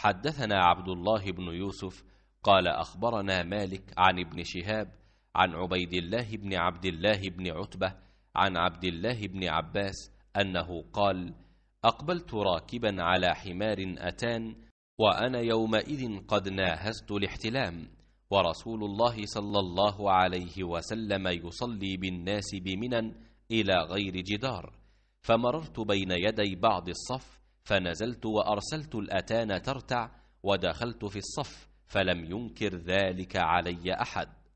حدثنا عبد الله بن يوسف قال أخبرنا مالك عن ابن شهاب عن عبيد الله بن عبد الله بن عتبة عن عبد الله بن عباس أنه قال أقبلت راكبا على حمار أتان وأنا يومئذ قد ناهزت الاحتلام ورسول الله صلى الله عليه وسلم يصلي بالناس بمنن إلى غير جدار فمررت بين يدي بعض الصف فنزلت وأرسلت الأتان ترتع ودخلت في الصف فلم ينكر ذلك علي أحد